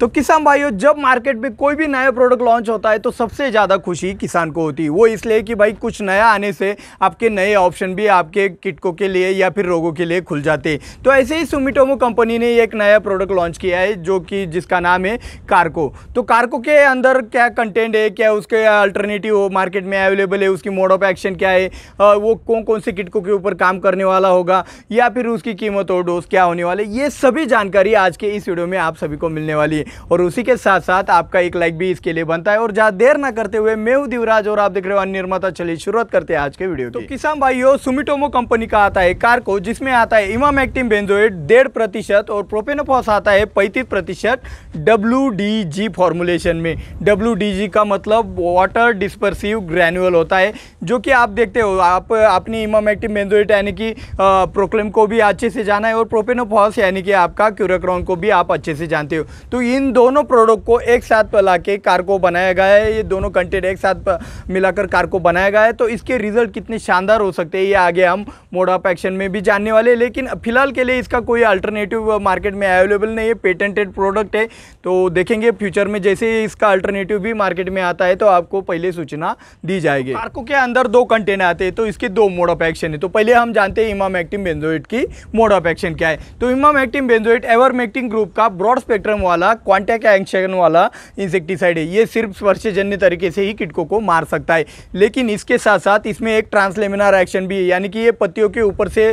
तो किसान भाइयों जब मार्केट में कोई भी नया प्रोडक्ट लॉन्च होता है तो सबसे ज़्यादा खुशी किसान को होती है वो इसलिए कि भाई कुछ नया आने से आपके नए ऑप्शन भी आपके किटकों के लिए या फिर रोगों के लिए खुल जाते हैं तो ऐसे ही सुमिटोमो कंपनी ने एक नया प्रोडक्ट लॉन्च किया है जो कि जिसका नाम है कार्को तो कार्को के अंदर क्या कंटेंट है क्या उसके अल्टरनेटिव मार्केट में अवेलेबल है उसकी मोड ऑफ एक्शन क्या है वो कौन कौन से किटकों के ऊपर काम करने वाला होगा या फिर उसकी कीमत और डोज क्या होने वाले ये सभी जानकारी आज के इस वीडियो में आप सभी को मिलने वाली है और उसी के साथ साथ आपका एक लाइक भी इसके लिए बनता है और ज्यादा देर ना करते हुए मैं हूँ दिवराज और आप देख रहे हो निर्माता चलिए शुरुआत करते हैं आज के वीडियो तो किसान भाइयों सुमिटोमो कंपनी का आता है कार को जिसमें आता है इमाम एक्टिव बेंजोएट डेढ़ प्रतिशत और प्रोपेनोफॉस आता है पैंतीस प्रतिशत डब्ल्यू डी फॉर्मुलेशन में डब्ल्यू का मतलब वाटर डिस्पर्सिव ग्रैनुअल होता है जो कि आप देखते हो आप अपनी इमाम एक्टिव बेंजोएट यानी कि प्रोक्लेम को भी अच्छे से जाना है और प्रोपेनोफॉस यानी कि आपका क्यूरक्रॉन को भी आप अच्छे से जानते हो तो इन इन दोनों प्रोडक्ट को एक साथ मिला के कार को बनाया गया है ये दोनों कंटेंट एक साथ मिलाकर कार को बनाया गया है तो इसके रिजल्ट कितने शानदार हो सकते हैं ये आगे हम मोड ऑफ एक्शन में भी जानने वाले हैं लेकिन फिलहाल के लिए इसका कोई अल्टरनेटिव मार्केट में अवेलेबल नहीं है पेटेंटेड प्रोडक्ट है तो देखेंगे फ्यूचर में जैसे इसका अल्टरनेटिव भी मार्केट में आता है तो आपको पहले सूचना दी जाएगी कार्को के अंदर दो कंटेंट आते हैं तो इसके दो मोड ऑफ एक्शन है तो पहले हम जानते हैं इमाम एक्टिव बेंजोइट की मोड ऑफ एक्शन क्या है तो emamectin benzoate avermectin group का ब्रॉड स्पेक्ट्रम वाला क्वांटैक एंक्शन वाला इंसेक्टिसाइड है ये सिर्फ स्पर्शजन्य तरीके से ही किटकों को मार सकता है लेकिन इसके साथ साथ इसमें एक ट्रांसलेमिनार एक्शन भी है यानी कि ये पत्तियों के ऊपर से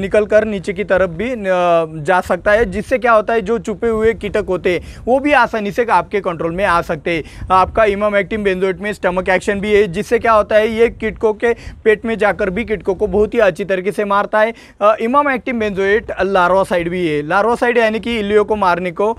निकल कर नीचे की तरफ भी जा सकता है जिससे क्या होता है जो छुपे हुए कीटक होते हैं वो भी आसानी से आपके कंट्रोल में आ सकते हैं आपका इमाम एक्टिव बेंजोइट में स्टमक एक्शन भी है जिससे क्या होता है ये किटकों के पेट में जाकर भी किटकों को बहुत ही अच्छी तरीके से मारता है इमाम एक्टिव बेंजोइट लार्वासाइड भी है लार्वासाइड यानी कि इलियो को मारने को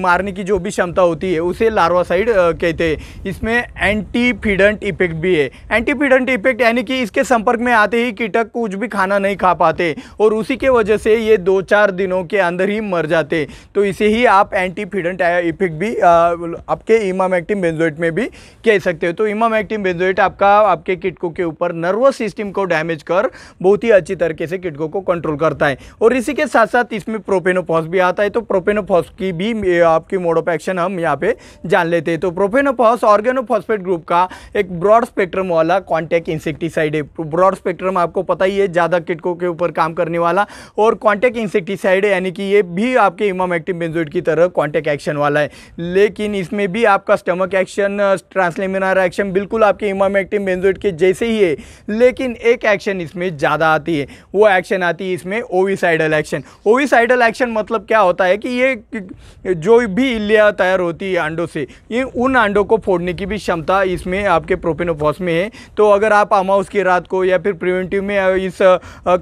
मारने की जो भी क्षमता होती है उसे लार्वासाइड कहते हैं इसमें एंटीफिडेंट इफेक्ट भी है एंटीफिडेंट इफेक्ट यानी कि इसके संपर्क में आते ही कीटक कुछ भी खाना नहीं खा पाते और उसी के वजह से ये दो चार दिनों के अंदर ही मर जाते तो इसे ही आप एंटीफिडेंट इफेक्ट भी आपके इमामैक्टिव बेंजोइट में भी कह सकते हो तो इमामैक्टिव बेंजोइट आपका आपके किटकों के ऊपर नर्वस सिस्टम को डैमेज कर बहुत ही अच्छी तरीके से किटकों को कंट्रोल करता है और इसी के साथ साथ इसमें प्रोपेनोफॉस भी आता है तो प्रोपेनोफॉस की भी आपकी मोड ऑफ एक्शन हम यहाँ पे जान लेते हैं तो प्रोफेनोफॉस ऑर्गेनोफॉस्फेट ग्रुप का एक ब्रॉड स्पेक्ट्रम वाला कॉन्टेक्ट इंसेक्टिसाइड है ब्रॉड स्पेक्ट्रम आपको पता ही है ज़्यादा किटकों के ऊपर काम करने वाला और कॉन्टेक्ट इंसेक्टिसाइड यानी कि ये भी आपके इमाम एक्टिव बेंजोइड की तरह कॉन्टेक्ट एक्शन वाला है लेकिन इसमें भी आपका स्टमक एक्शन ट्रांसलेमिनार एक्शन बिल्कुल आपके इमाम एक्टिव बेंजोइड के जैसे ही है लेकिन एक एक्शन इसमें ज़्यादा आती है वो एक्शन आती है इसमें ओविसाइडल एक्शन ओविसाइडल एक्शन मतलब क्या होता है कि ये जो भी इलिया तैयार होती है अंडों से ये उन अंडों को फोड़ने की भी क्षमता इसमें आपके प्रोपेनोफॉस में है तो अगर आप अमाउस की रात को या फिर प्रिवेंटिव में इस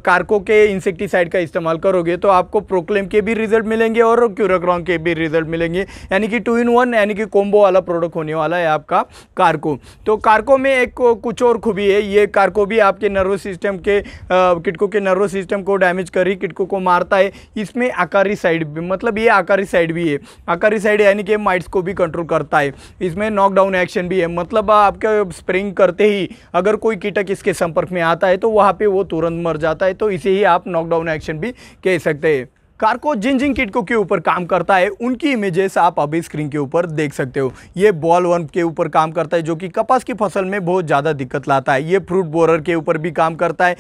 कार्को के इंसेक्टिसाइड का इस्तेमाल करोगे तो आपको प्रोक्लेम के भी रिजल्ट मिलेंगे और क्यूरोक्रॉन के भी रिजल्ट मिलेंगे यानी कि टू इन वन यानी कि कोम्बो वाला प्रोडक्ट होने वाला है आपका कार्को तो कार्को में एक कुछ और खूबी है ये कार्को भी आपके नर्वस सिस्टम के किटको के नर्वस सिस्टम को डैमेज कर ही किटको को मारता है इसमें आकारी साइड भी मतलब ये आकारी साइड भी है साइड यानी कि माइट्स को भी कंट्रोल करता है इसमें नॉकडाउन एक्शन भी है मतलब आपके स्प्रिंग करते ही अगर कोई कीटक इसके संपर्क में आता है तो वहाँ पर वो तुरंत मर जाता है तो इसे ही आप नॉकडाउन एक्शन भी कह सकते हैं कार्को जिंजिंग किट को के ऊपर काम करता है उनकी इमेजेस आप अभी स्क्रीन के ऊपर देख सकते हो ये बॉल वर्म के ऊपर काम करता है जो कि कपास की फसल में बहुत ज़्यादा दिक्कत लाता है ये फ्रूट बोरर के ऊपर भी काम करता है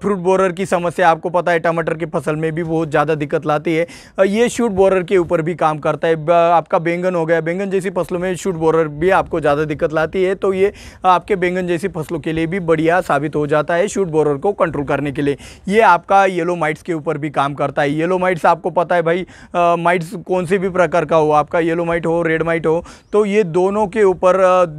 फ्रूट बोरर की समस्या आपको पता है टमाटर की फसल में भी बहुत ज़्यादा दिक्कत लाती है ये शूट बोरर के ऊपर भी काम करता है आपका बैंगन हो गया बैंगन जैसी फसलों में शूट बोरर भी आपको ज़्यादा दिक्कत लाती है तो ये आपके बैंगन जैसी फसलों के लिए भी बढ़िया साबित हो जाता है शूट बोरर को कंट्रोल करने के लिए ये आपका येलो माइट्स के ऊपर भी काम करता है येलो माइट्स आपको पता है भाई माइट्स कौन से भी प्रकार का हो आपका येलो माइट हो रेड माइट हो तो ये दोनों के ऊपर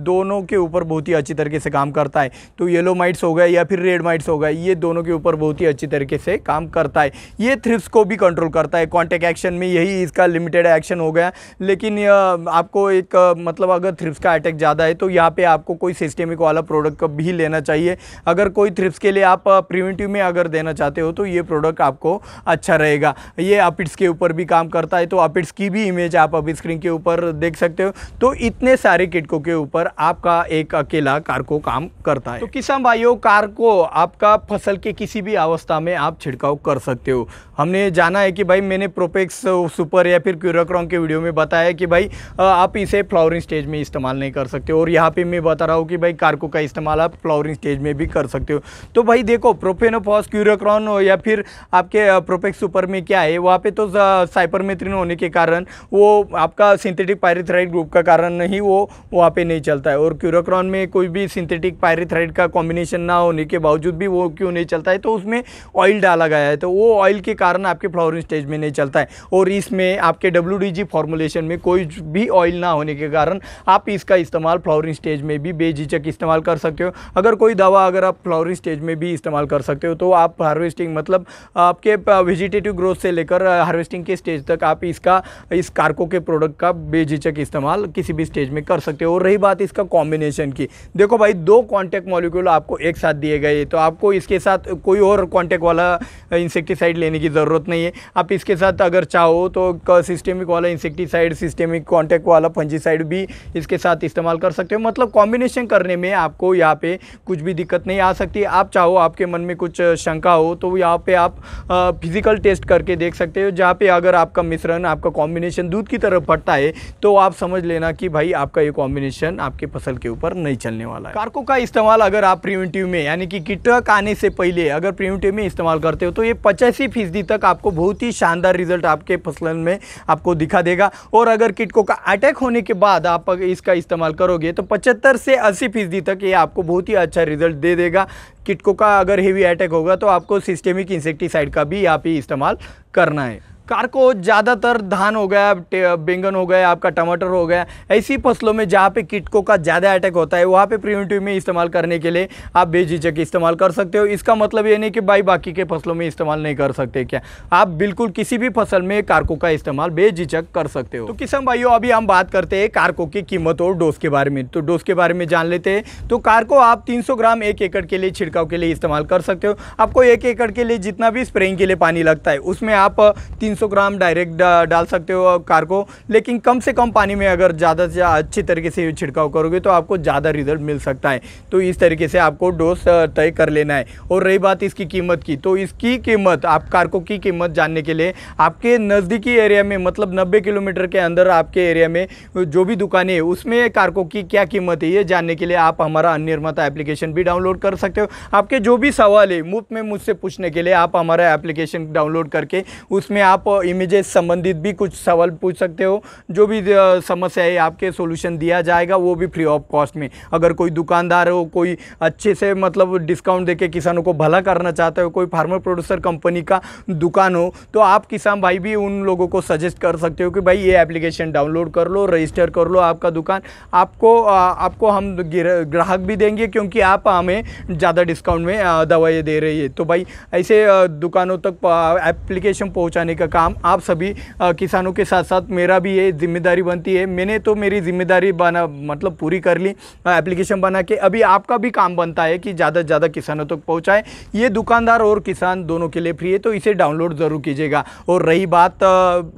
दोनों के ऊपर बहुत ही अच्छी तरीके से काम करता है तो येलो माइट्स हो गए या फिर रेड माइट्स हो गए ये दोनों के ऊपर बहुत ही अच्छी तरीके से काम करता है ये थ्रिप्स को भी कंट्रोल करता है कॉन्टेक्ट एक्शन में यही इसका लिमिटेड एक्शन हो गया लेकिन आपको एक मतलब अगर थ्रिप्स का अटैक ज़्यादा है तो यहाँ पे आपको कोई सिस्टेमिक वाला प्रोडक्ट भी लेना चाहिए अगर कोई थ्रिप्स के लिए आप प्रिवेंटिव में अगर देना चाहते हो तो ये प्रोडक्ट आपको अच्छा रहेगा ये अपिट्स के ऊपर भी काम करता है तो अपिट्स की भी इमेज आप अभी स्क्रीन के ऊपर देख सकते हो तो इतने सारे किटकों के ऊपर आपका एक अकेला कारको काम करता है तो किसान भाइयों कारको आपका फसल के किसी भी अवस्था में आप छिड़काव कर सकते हो हमने जाना है कि भाई मैंने प्रोपेक्स सुपर या फिर क्यूराक्रॉन के वीडियो में बताया कि भाई आप इसे फ्लावरिंग स्टेज में इस्तेमाल नहीं कर सकते और यहाँ पे मैं बता रहा हूँ कि भाई कार्को का इस्तेमाल आप फ्लावरिंग स्टेज में भी कर सकते हो तो भाई देखो प्रोफेनोफॉस क्यूराक्रॉन या फिर आपके प्रोपेक्स सुपर में क्या है है वहाँ पे तो साइपरमेथ्रिन होने के कारण वो आपका सिंथेटिक पायरीथ्राइड ग्रुप का कारण नहीं वो वहाँ पे नहीं चलता है और क्यूरोक्रॉन में कोई भी सिंथेटिक पायरीथ्राइड का कॉम्बिनेशन ना होने के बावजूद भी वो क्यों नहीं चलता है तो उसमें ऑयल डाला गया है तो वो ऑयल के कारण आपके फ्लावरिंग स्टेज में नहीं चलता है और इसमें आपके डब्ल्यू फॉर्मुलेशन में कोई भी ऑयल ना होने के कारण आप इसका इस्तेमाल फ्लावरिंग स्टेज में भी बेझिझक इस्तेमाल कर सकते हो अगर कोई दवा अगर आप फ्लावरिंग स्टेज में भी इस्तेमाल कर सकते हो तो आप हार्वेस्टिंग मतलब आपके वेजिटेटिव ग्रोथ से लेकर हार्वेस्टिंग के स्टेज तक आप इसका इस कारको के प्रोडक्ट का बेझिझक इस्तेमाल किसी भी स्टेज में कर सकते हो और रही बात इसका कॉम्बिनेशन की देखो भाई दो कॉन्टैक्ट मॉलिक्यूल आपको एक साथ दिए गए तो आपको इसके साथ कोई और कॉन्टैक्ट वाला इंसेक्टिसाइड लेने की ज़रूरत नहीं है आप इसके साथ अगर चाहो तो सिस्टेमिक वाला इंसेक्टिसाइड सिस्टेमिक कॉन्टैक्ट वाला फंजीसाइड भी इसके साथ इस्तेमाल कर सकते हो मतलब कॉम्बिनेशन करने में आपको यहाँ पे कुछ भी दिक्कत नहीं आ सकती आप चाहो आपके मन में कुछ शंका हो तो यहाँ पे आप फिज़िकल टेस्ट करके दे देख सकते हो जहाँ पे अगर आपका मिश्रण आपका कॉम्बिनेशन दूध की तरफ फटता है तो आप समझ लेना कि भाई आपका ये कॉम्बिनेशन आपके फसल के ऊपर नहीं चलने वाला है कारकों का इस्तेमाल अगर आप प्रिवेंटिव में यानी कि कीटक आने से पहले अगर प्रिवेंटिव में इस्तेमाल करते हो तो ये पचासी फीसदी तक आपको बहुत ही शानदार रिजल्ट आपके फसल में आपको दिखा देगा और अगर किटकों का अटैक होने के बाद आप इसका इस्तेमाल करोगे तो पचहत्तर से अस्सी फीसदी तक ये आपको बहुत ही अच्छा रिजल्ट दे देगा किटको का अगर हेवी अटैक होगा तो आपको सिस्टेमिक इंसेक्टिसाइड का भी यहाँ पे इस्तेमाल करना है कार को ज़्यादातर धान हो गया बैंगन हो गया आपका टमाटर हो गया ऐसी फसलों में जहाँ पे कीटकों का ज़्यादा अटैक होता है वहाँ पे प्रिवेंटिव में इस्तेमाल करने के लिए आप बेझिझक इस्तेमाल कर सकते हो इसका मतलब ये नहीं कि भाई बाकी के फसलों में इस्तेमाल नहीं कर सकते क्या आप बिल्कुल किसी भी फसल में कारको का इस्तेमाल बेझिझक कर सकते हो तो किसान भाइयों अभी हम बात करते हैं कारको की कीमत और डोज के बारे में तो डोज के बारे में जान लेते हैं तो कारको आप तीन ग्राम एक एकड़ के लिए छिड़काव के लिए इस्तेमाल कर सकते हो आपको एक एकड़ के लिए जितना भी स्प्रेइंग के लिए पानी लगता है उसमें आप तीन 300 ग्राम डायरेक्ट uh, डाल सकते हो uh, को लेकिन कम से कम पानी में अगर ज़्यादा से अच्छी तरीके से छिड़काव करोगे तो आपको ज़्यादा रिजल्ट मिल सकता है तो इस तरीके से आपको डोज uh, तय कर लेना है और रही बात इसकी कीमत की तो इसकी कीमत आप कार्को की कीमत जानने के लिए आपके नज़दीकी एरिया में मतलब नब्बे किलोमीटर के अंदर आपके एरिया में जो भी दुकानें है उसमें कार्को की क्या कीमत है ये जानने के लिए आप हमारा अनिर्माता एप्लीकेशन भी डाउनलोड कर सकते हो आपके जो भी सवाल है मुफ्त में मुझसे पूछने के लिए आप हमारा एप्लीकेशन डाउनलोड करके उसमें आप इमेजेस संबंधित भी कुछ सवाल पूछ सकते हो जो भी समस्या है आपके सोल्यूशन दिया जाएगा वो भी फ्री ऑफ कॉस्ट में अगर कोई दुकानदार हो कोई अच्छे से मतलब डिस्काउंट देके किसानों को भला करना चाहता हो कोई फार्मर प्रोड्यूसर कंपनी का दुकान हो तो आप किसान भाई भी उन लोगों को सजेस्ट कर सकते हो कि भाई ये एप्लीकेशन डाउनलोड कर लो रजिस्टर कर लो आपका दुकान आपको आपको हम ग्राहक भी देंगे क्योंकि आप हमें ज़्यादा डिस्काउंट में दवाइयाँ दे रही है तो भाई ऐसे दुकानों तक एप्लीकेशन पहुँचाने का काम आप सभी किसानों के साथ साथ मेरा भी ये जिम्मेदारी बनती है मैंने तो मेरी जिम्मेदारी बना मतलब पूरी कर ली एप्लीकेशन बना के अभी आपका भी काम बनता है कि ज़्यादा से ज़्यादा किसानों तक तो पहुँचाएँ ये दुकानदार और किसान दोनों के लिए फ्री है तो इसे डाउनलोड ज़रूर कीजिएगा और रही बात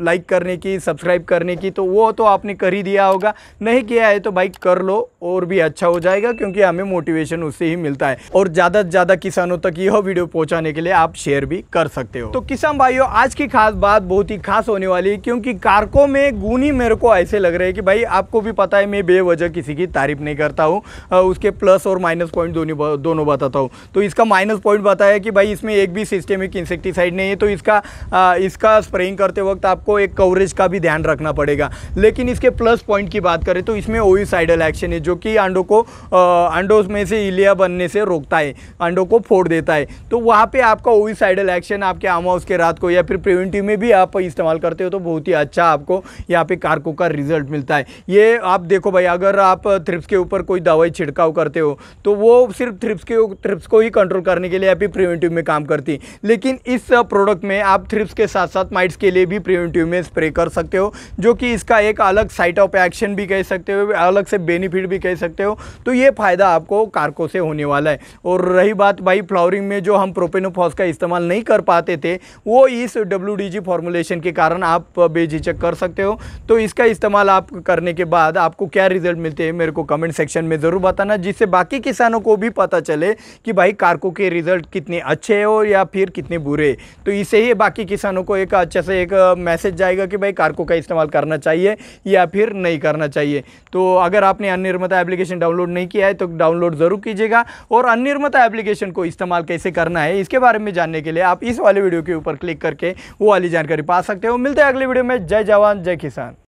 लाइक करने की सब्सक्राइब करने की तो वो तो आपने कर ही दिया होगा नहीं किया है तो भाई कर लो और भी अच्छा हो जाएगा क्योंकि हमें मोटिवेशन उससे ही मिलता है और ज़्यादा से ज़्यादा किसानों तक यह वीडियो पहुँचाने के लिए आप शेयर भी कर सकते हो तो किसान भाइयों आज की खास बात बात बहुत ही खास होने वाली है क्योंकि कारकों में गुण ही मेरे को ऐसे लग रहे हैं कि भाई आपको भी पता है मैं बेवजह किसी की तारीफ नहीं करता हूँ उसके प्लस और माइनस पॉइंट दोनों दोनों बताता हूँ तो इसका माइनस पॉइंट बताया कि भाई इसमें एक भी सिस्टमिक इंसेक्टिसाइड नहीं है तो इसका आ, इसका स्प्रेइंग करते वक्त आपको एक कवरेज का भी ध्यान रखना पड़ेगा लेकिन इसके प्लस पॉइंट की बात करें तो इसमें ओइसाइडल एक्शन है जो कि अंडों को अंडों में से इलिया बनने से रोकता है अंडों को फोड़ देता है तो वहाँ पर आपका ओइसाइडल एक्शन आपके आमाउस के रात को या फिर प्रिवेंटिव में भी आप इस्तेमाल करते हो तो बहुत ही अच्छा आपको यहाँ पे कारको का रिजल्ट मिलता है ये आप देखो भाई अगर आप थ्रिप्स के ऊपर कोई दवाई छिड़काव करते हो तो वो सिर्फ थ्रिप्स के थ्रिप्स को ही कंट्रोल करने के लिए आप प्रिवेंटिव में काम करती लेकिन इस प्रोडक्ट में आप थ्रिप्स के साथ साथ माइट्स के लिए भी प्रिवेंटिव में स्प्रे कर सकते हो जो कि इसका एक अलग साइट ऑफ एक्शन भी कह सकते हो अलग से बेनिफिट भी कह सकते हो तो ये फ़ायदा आपको कारको से होने वाला है और रही बात भाई फ्लावरिंग में जो हम प्रोपेनोफॉस का इस्तेमाल नहीं कर पाते थे वो इस डब्ल्यू अच्छी फॉर्मुलेशन के कारण आप बेझिझक कर सकते हो तो इसका इस्तेमाल आप करने के बाद आपको क्या रिजल्ट मिलते हैं मेरे को कमेंट सेक्शन में ज़रूर बताना जिससे बाकी किसानों को भी पता चले कि भाई कारकों के रिजल्ट कितने अच्छे हो या फिर कितने बुरे तो इससे ही बाकी किसानों को एक अच्छा से एक मैसेज जाएगा कि भाई कारकों का इस्तेमाल करना चाहिए या फिर नहीं करना चाहिए तो अगर आपने अनिर्मता एप्लीकेशन डाउनलोड नहीं किया है तो डाउनलोड ज़रूर कीजिएगा और अनिर्मता एप्लीकेशन को इस्तेमाल कैसे करना है इसके बारे में जानने के लिए आप इस वाले वीडियो के ऊपर क्लिक करके वो वाली जानकारी पा सकते हो मिलते हैं अगले वीडियो में जय जवान जय किसान